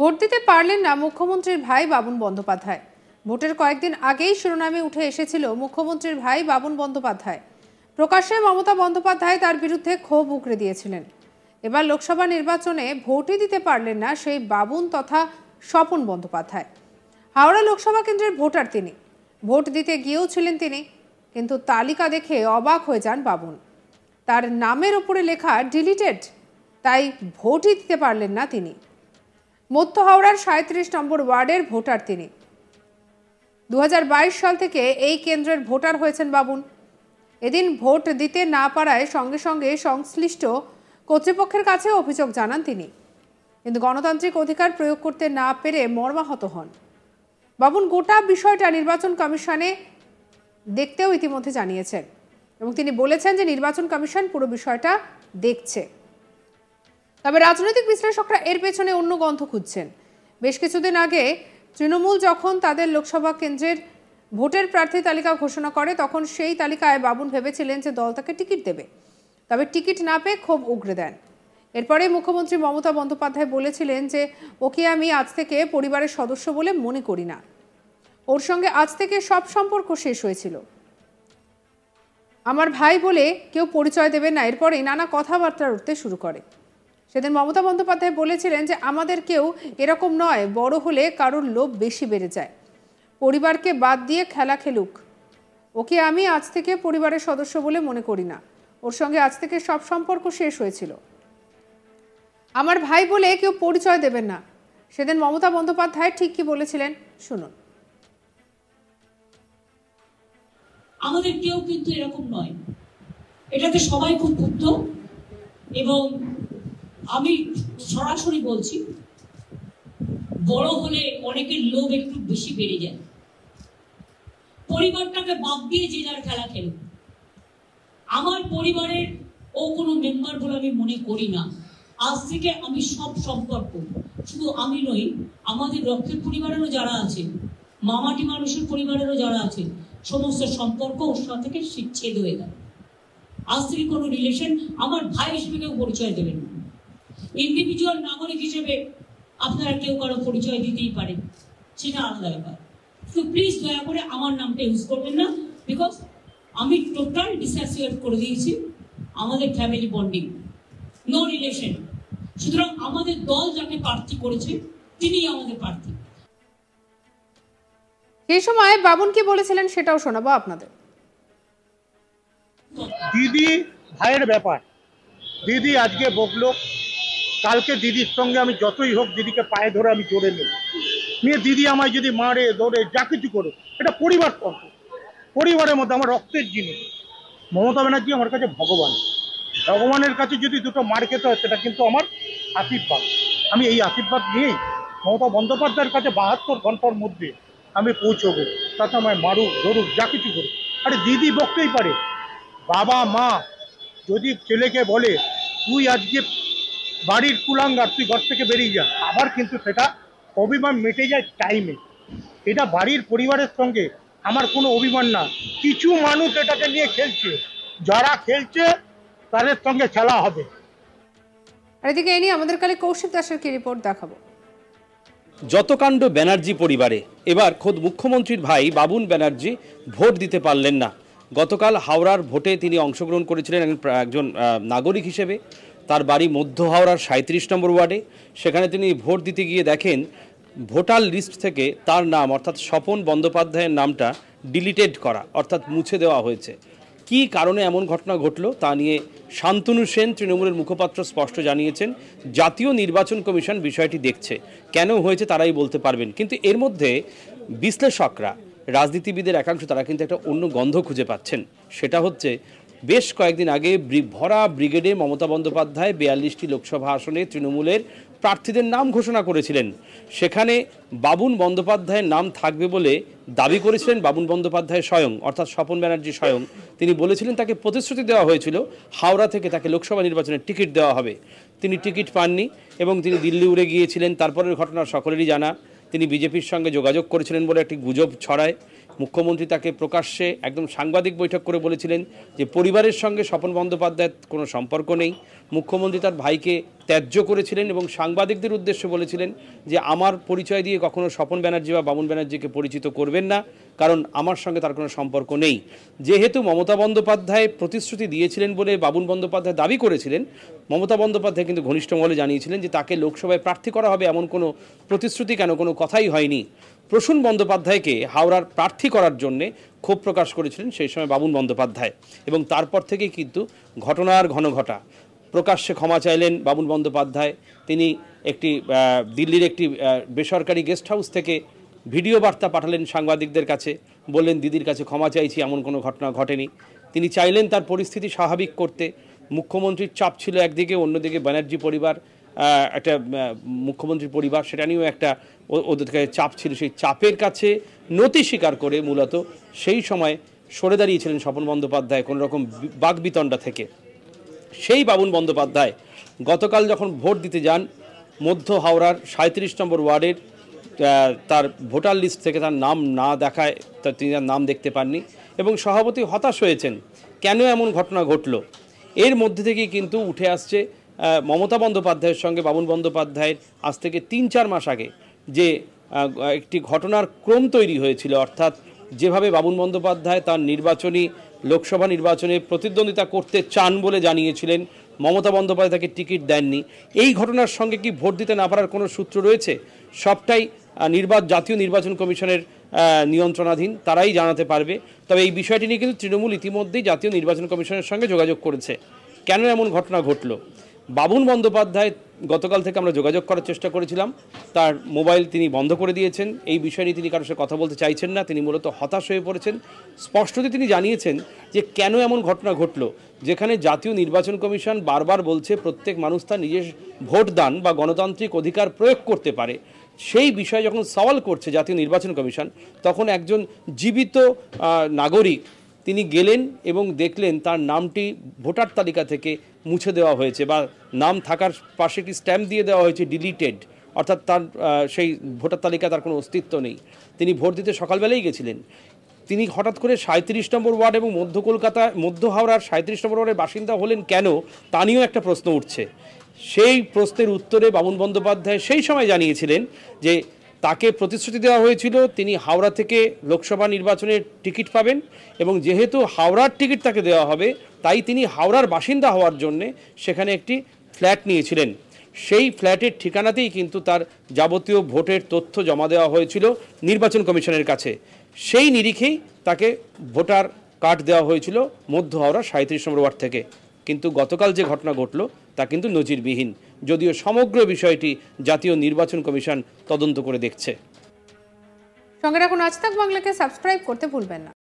vote দিতে পারলেন না মুখ্যমন্ত্রীর ভাই বাবুন বন্দ্যোপাধ্যায় ভোটের কয়েকদিন আগেই শিরোনামে উঠে এসেছিল মুখ্যমন্ত্রীর ভাই বাবুন বন্দ্যোপাধ্যায় প্রকাশ্যে মমতা বন্দ্যোপাধ্যায় তার বিরুদ্ধে ক্ষোভ উগড়ে দিয়েছিলেন এবার লোকসভা নির্বাচনে ভোটই দিতে পারলেন না সেই বাবুন তথা স্বপন বন্দ্যোপাধ্যায় হাওড়া লোকসভা কেন্দ্রের ভোটার তিনি ভোট দিতে গিয়েও ছিলেন তিনি কিন্তু তালিকা দেখে অবাক হয়ে যান বাবুন তার নামের ওপরে লেখা ডিলিটেড তাই ভোটই দিতে পারলেন না তিনি মধ্য হাওড়ার সাঁত্রিশ নম্বর ওয়ার্ডের ভোটার তিনি দু সাল থেকে এই কেন্দ্রের ভোটার হয়েছেন বাবুন এদিন ভোট দিতে না পারায় সঙ্গে সঙ্গে সংশ্লিষ্ট কর্তৃপক্ষের কাছে অভিযোগ জানান তিনি কিন্তু গণতান্ত্রিক অধিকার প্রয়োগ করতে না পেরে মর্মাহত হন বাবুন গোটা বিষয়টা নির্বাচন কমিশনে দেখতেও ইতিমধ্যে জানিয়েছেন এবং তিনি বলেছেন যে নির্বাচন কমিশন পুরো বিষয়টা দেখছে তবে রাজনৈতিক বিশ্লেষকরা এর পেছনে অন্য গন্থ খুঁজছেন বেশ কিছুদিন আগে তৃণমূল যখন তাদের লোকসভা কেন্দ্রের ভোটের প্রার্থী তালিকা ঘোষণা করে তখন সেই তালিকায় বাবুন ভেবেছিলেন যে দল তাকে টিকিট দেবে তবে টিকিট না পেয়ে খুব উগড়ে দেন এরপরে মুখ্যমন্ত্রী মমতা বন্দ্যোপাধ্যায় বলেছিলেন যে ওকে আমি আজ থেকে পরিবারের সদস্য বলে মনে করি না ওর সঙ্গে আজ থেকে সব সম্পর্ক শেষ হয়েছিল আমার ভাই বলে কেউ পরিচয় দেবে না এরপরে নানা কথাবার্তা উঠতে শুরু করে সেদিন মমতা বন্দ্যোপাধ্যায় বলেছিলেন যে আমাদের কেউ এরকম নয় বড় হলে কারোর লোভ বেশি বেড়ে যায় পরিবারকে বাদ দিয়ে খেলা খেলুক ওকে আমি আজ থেকে পরিবারের সদস্য বলে মনে করি না ওর সঙ্গে আজ থেকে সব সম্পর্ক শেষ হয়েছিল আমার ভাই বলে কেউ পরিচয় দেবেন না সেদিন মমতা বন্দ্যোপাধ্যায় ঠিক কি বলেছিলেন শুনুন আমাদের কেউ কিন্তু এরকম নয় এটাতে সবাই খুব ক্ষুব্ধ এবং আমি সরাসরি বলছি বড় হলে অনেকের লোভ একটু বেশি বেড়ে যায় পরিবারটাকে বাদ দিয়ে যে যার খেলা খেলে আমার পরিবারের ও কোনো মেম্বার বলে আমি মনে করি না আজ থেকে আমি সব সম্পর্ক শুধু আমি নই আমাদের রক্ষের পরিবারেরও যারা আছে মামাটি মানুষের পরিবারেরও যারা আছে সমস্ত সম্পর্ক ওর সাথে থেকে ছেদ হয়ে গেল আজ থেকে কোনো রিলেশন আমার ভাই হিসেবে কেউ পরিচয় দেবেন না ইন্ডিভিজুয়াল নাগরিক হিসেবে আপনারা কেউ কারো পরিচয় দিতেই পারেন সেটা আলাদা ব্যাপার তো প্লিজ দয়া করে আমার নামটা ইউজ করবেন না বিকজ আমি টোটাল ডিসঅ্যাসিয়েট করে দিয়েছি আমাদের ফ্যামিলি বন্ডিং নো রিলেশন সুতরাং আমাদের দল যাকে প্রার্থী করেছে তিনি আমাদের প্রার্থী এই সময় বাবুন কি বলেছিলেন সেটাও শোনাবো আপনাদের দিদি ভাইয়ের ব্যাপার দিদি আজকে বকলো কালকে দিদির সঙ্গে আমি যতই হোক দিদিকে পায়ে ধরে আমি জোরে নেব নিয়ে দিদি আমায় যদি মারে ধরে যা কিছু করে এটা পরিবার তর্ক পরিবারের মধ্যে আমার রক্তের জিনিস মমতা ব্যানার্জি আমার কাছে ভগবান ভগবানের কাছে যদি দুটো মার খেতে হয় সেটা কিন্তু আমার আশীর্বাদ আমি এই আশীর্বাদ নিয়েই মমতা বন্দ্যোপাধ্যায়ের কাছে বাহাত্তর ঘন্টার মধ্যে আমি পৌঁছবো তাতে আমায় মারুক ধরুক যা কিছু করুক আরে দিদি বকতেই পারে বাবা মা যদি ছেলেকে বলে তুই আজকে বাড়ির কুলাঙ্গার তুই ঘর থেকে বেরিয়ে যা আবার কিন্তু সেটা অভিমান মেটে যায় টাইমে এটা বাড়ির পরিবারের সঙ্গে আমার কোনো অভিমান না কিছু মানুষ এটাকে নিয়ে খেলছে যারা খেলছে তাদের সঙ্গে খেলা হবে এদিকে এ নিয়ে আমাদের কালে কৌশিক দাসের কি রিপোর্ট দেখাবো যতকাণ্ড ব্যানার্জি পরিবারে এবার খোদ মুখ্যমন্ত্রীর ভাই বাবুন ব্যানার্জি ভোট দিতে পারলেন না গতকাল হাওড়ার ভোটে তিনি অংশগ্রহণ করেছিলেন একজন নাগরিক হিসেবে তার বাড়ি মধ্য হাওড়ার সাঁত্রিশ নম্বর ওয়ার্ডে সেখানে তিনি ভোট দিতে গিয়ে দেখেন ভোটার লিস্ট থেকে তার নাম অর্থাৎ স্বপন বন্দ্যোপাধ্যায়ের নামটা ডিলিটেড করা অর্থাৎ মুছে দেওয়া হয়েছে কি কারণে এমন ঘটনা ঘটল তা নিয়ে শান্তনু সেন তৃণমূলের মুখপাত্র স্পষ্ট জানিয়েছেন জাতীয় নির্বাচন কমিশন বিষয়টি দেখছে কেন হয়েছে তারাই বলতে পারবেন কিন্তু এর মধ্যে বিশ্লেষকরা রাজনীতিবিদের একাংশ তারা কিন্তু একটা অন্য গন্ধ খুঁজে পাচ্ছেন সেটা হচ্ছে বেশ কয়েকদিন আগে ভরা ব্রিগেডে মমতা বন্দ্যোপাধ্যায় বিয়াল্লিশটি লোকসভা আসনে তৃণমূলের প্রার্থীদের নাম ঘোষণা করেছিলেন সেখানে বাবুন বন্দ্যোপাধ্যায়ের নাম থাকবে বলে দাবি করেছিলেন বাবুন বন্দ্যোপাধ্যায় স্বয়ং অর্থাৎ স্বপন ব্যানার্জি স্বয়ং তিনি বলেছিলেন তাকে প্রতিশ্রুতি দেওয়া হয়েছিল হাওড়া থেকে তাকে লোকসভা নির্বাচনের টিকিট দেওয়া হবে তিনি টিকিট পাননি এবং তিনি দিল্লি উড়ে গিয়েছিলেন তারপরের ঘটনা সকলেরই জানা তিনি বিজেপির সঙ্গে যোগাযোগ করেছিলেন বলে একটি গুজব ছড়ায় মুখ্যমন্ত্রী তাকে প্রকাশ্যে একদম সাংবাদিক বৈঠক করে বলেছিলেন যে পরিবারের সঙ্গে স্বপন বন্দ্যোপাধ্যায়ের কোনো সম্পর্ক নেই মুখ্যমন্ত্রী তার ভাইকে ত্যায্য করেছিলেন এবং সাংবাদিকদের উদ্দেশ্যে বলেছিলেন যে আমার পরিচয় দিয়ে কখনো স্বপন ব্যানার্জি বা বামন ব্যানার্জিকে পরিচিত করবেন না কারণ আমার সঙ্গে তার কোনো সম্পর্ক নেই যেহেতু মমতা বন্দ্যোপাধ্যায় প্রতিশ্রুতি দিয়েছিলেন বলে বাবুন বন্দ্যোপাধ্যায় দাবি করেছিলেন মমতা বন্দ্যোপাধ্যায় কিন্তু ঘনিষ্ঠ মহলে জানিয়েছিলেন যে তাকে লোকসভায় প্রার্থী করা হবে এমন কোনো প্রতিশ্রুতি কেন কোনো কথাই হয়নি প্রসূন বন্দ্যোপাধ্যায়কে হাওড়ার প্রার্থী করার জন্যে ক্ষোভ প্রকাশ করেছিলেন সেই সময় বাবুন বন্দ্যোপাধ্যায় এবং তারপর থেকেই কিন্তু ঘটনার ঘন ঘটা প্রকাশ্যে ক্ষমা চাইলেন বাবুল বন্দ্যোপাধ্যায় তিনি একটি দিল্লির একটি বেসরকারি গেস্ট হাউস থেকে ভিডিও বার্তা পাঠালেন সাংবাদিকদের কাছে বললেন দিদির কাছে ক্ষমা চাইছি এমন কোনো ঘটনা ঘটেনি তিনি চাইলেন তার পরিস্থিতি স্বাভাবিক করতে মুখ্যমন্ত্রীর চাপ ছিল একদিকে অন্যদিকে ব্যানার্জি পরিবার একটা মুখ্যমন্ত্রীর পরিবার সেটা নিয়েও একটা ওদের কাছে চাপ ছিল সেই চাপের কাছে নতি স্বীকার করে মূলত সেই সময় সরে দাঁড়িয়েছিলেন স্বপন বন্দ্যোপাধ্যায় কোনোরকম বাঘবিতণ্ডা থেকে সেই বাবুন বন্দ্যোপাধ্যায় গতকাল যখন ভোট দিতে যান মধ্য হাওড়ার সাঁত্রিশ নম্বর ওয়ার্ডের তার ভোটার লিস্ট থেকে তার নাম না দেখায় তার তিনি তার নাম দেখতে পাননি এবং সভাপতি হতাশ হয়েছেন কেন এমন ঘটনা ঘটল এর মধ্যে থেকেই কিন্তু উঠে আসছে মমতা বন্দ্যোপাধ্যায়ের সঙ্গে বাবুন বন্দ্যোপাধ্যায়ের আজ থেকে তিন চার মাস আগে যে একটি ঘটনার ক্রম তৈরি হয়েছিল অর্থাৎ যেভাবে বাবুন বন্দ্যোপাধ্যায় তার নির্বাচনী লোকসভা নির্বাচনে প্রতিদ্বন্দ্বিতা করতে চান বলে জানিয়েছিলেন মমতা বন্দ্যোপাধ্যায় তাকে টিকিট দেননি এই ঘটনার সঙ্গে কি ভোট দিতে না পারার কোনো সূত্র রয়েছে সবটাই নির্বাচন জাতীয় নির্বাচন কমিশনের নিয়ন্ত্রণাধীন তারাই জানাতে পারবে তবে এই বিষয়টি নিয়ে কিন্তু তৃণমূল ইতিমধ্যেই জাতীয় নির্বাচন কমিশনের সঙ্গে যোগাযোগ করেছে কেন এমন ঘটনা ঘটল বাবুন বন্দ্যোপাধ্যায় গতকাল থেকে আমরা যোগাযোগ করার চেষ্টা করেছিলাম তার মোবাইল তিনি বন্ধ করে দিয়েছেন এই বিষয়ে তিনি কারোর সাথে কথা বলতে চাইছেন না তিনি মূলত হতাশ হয়ে পড়েছেন স্পষ্টতে তিনি জানিয়েছেন যে কেন এমন ঘটনা ঘটল যেখানে জাতীয় নির্বাচন কমিশন বারবার বলছে প্রত্যেক মানুষ তার নিজের ভোট দান বা গণতান্ত্রিক অধিকার প্রয়োগ করতে পারে সেই বিষয়ে যখন সওয়াল করছে জাতীয় নির্বাচন কমিশন তখন একজন জীবিত নাগরিক তিনি গেলেন এবং দেখলেন তার নামটি ভোটার তালিকা থেকে মুছে দেওয়া হয়েছে বা নাম থাকার পাশে একটি স্ট্যাম্প দিয়ে দেওয়া হয়েছে ডিলিটেড অর্থাৎ তার সেই ভোটার তালিকা তার কোনো অস্তিত্ব নেই তিনি ভোট দিতে সকালবেলাই গেছিলেন তিনি হঠাৎ করে সাঁত্রিশ নম্বর ওয়ার্ড এবং মধ্য কলকাতা মধ্য হাওড়ার সাঁত্রিশ নম্বর ওয়ার্ডের বাসিন্দা হলেন কেন তা নিয়েও একটা প্রশ্ন উঠছে সেই প্রশ্নের উত্তরে বামন বন্দ্যোপাধ্যায় সেই সময় জানিয়েছিলেন যে তাকে প্রতিশ্রুতি দেওয়া হয়েছিল তিনি হাওড়া থেকে লোকসভা নির্বাচনের টিকিট পাবেন এবং যেহেতু হাওড়ার টিকিট তাকে দেওয়া হবে তাই তিনি হাওড়ার বাসিন্দা হওয়ার জন্যে সেখানে একটি ফ্ল্যাট নিয়েছিলেন সেই ফ্ল্যাটের ঠিকানাতেই কিন্তু তার যাবতীয় ভোটের তথ্য জমা দেওয়া হয়েছিল নির্বাচন কমিশনের কাছে সেই নিরিখেই তাকে ভোটার কার্ড দেওয়া হয়েছিল মধ্য হাওড়া সাঁত্রিশ নম্বর ওয়ার্ড থেকে কিন্তু গতকাল যে ঘটনা ঘটল তা কিন্তু নজিরবিহীন যদিও সমগ্র বিষয়টি জাতীয় নির্বাচন কমিশন তদন্ত করে দেখছে সঙ্গে রাখুন আজ তাক বাংলাকে সাবস্ক্রাইব করতে ভুলবেন না